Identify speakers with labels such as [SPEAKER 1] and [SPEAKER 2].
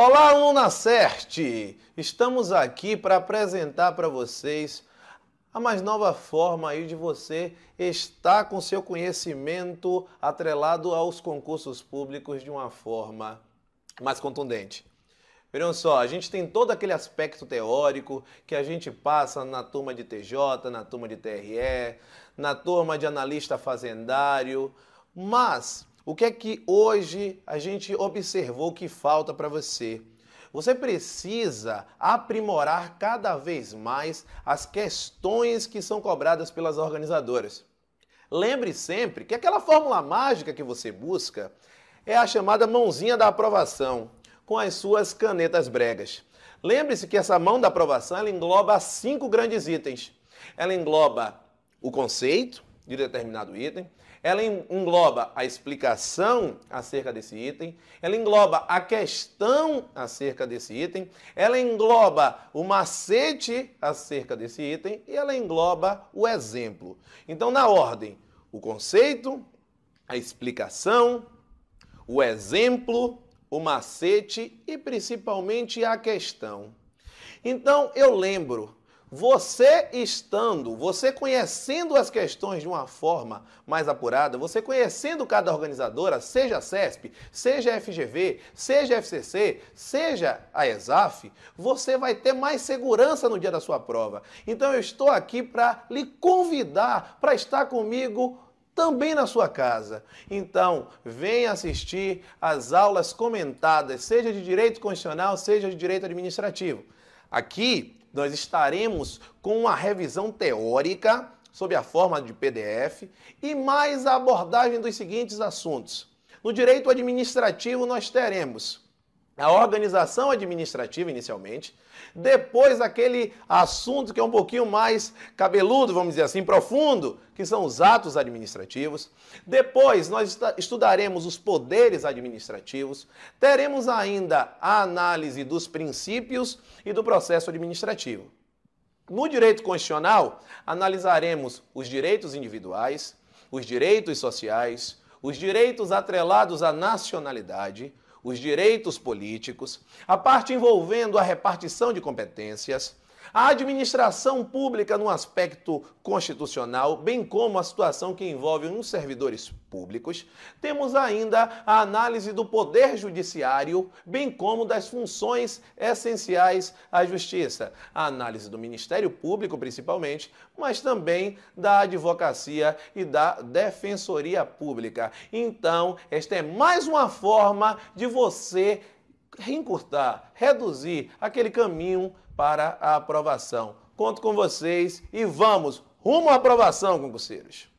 [SPEAKER 1] Olá, aluna CERT! Estamos aqui para apresentar para vocês a mais nova forma aí de você estar com seu conhecimento atrelado aos concursos públicos de uma forma mais contundente. Vejam só, a gente tem todo aquele aspecto teórico que a gente passa na turma de TJ, na turma de TRE, na turma de analista fazendário, mas o que é que hoje a gente observou que falta para você? Você precisa aprimorar cada vez mais as questões que são cobradas pelas organizadoras. Lembre sempre que aquela fórmula mágica que você busca é a chamada mãozinha da aprovação, com as suas canetas bregas. Lembre-se que essa mão da aprovação engloba cinco grandes itens. Ela engloba o conceito, de determinado item, ela engloba a explicação acerca desse item, ela engloba a questão acerca desse item, ela engloba o macete acerca desse item e ela engloba o exemplo. Então, na ordem, o conceito, a explicação, o exemplo, o macete e principalmente a questão. Então, eu lembro você estando, você conhecendo as questões de uma forma mais apurada, você conhecendo cada organizadora, seja a CESP, seja a FGV, seja a FCC, seja a ESAF, você vai ter mais segurança no dia da sua prova. Então eu estou aqui para lhe convidar para estar comigo também na sua casa. Então, venha assistir às aulas comentadas, seja de direito constitucional, seja de direito administrativo. Aqui nós estaremos com uma revisão teórica sob a forma de PDF e mais a abordagem dos seguintes assuntos. No direito administrativo nós teremos a organização administrativa inicialmente, depois aquele assunto que é um pouquinho mais cabeludo, vamos dizer assim, profundo, que são os atos administrativos. Depois nós estudaremos os poderes administrativos, teremos ainda a análise dos princípios e do processo administrativo. No direito constitucional, analisaremos os direitos individuais, os direitos sociais, os direitos atrelados à nacionalidade, os direitos políticos, a parte envolvendo a repartição de competências, a administração pública no aspecto constitucional, bem como a situação que envolve os servidores públicos, temos ainda a análise do poder judiciário, bem como das funções essenciais à justiça, a análise do Ministério Público principalmente, mas também da advocacia e da defensoria pública. Então, esta é mais uma forma de você encurtar, reduzir aquele caminho para a aprovação. Conto com vocês e vamos rumo à aprovação, concurseiros.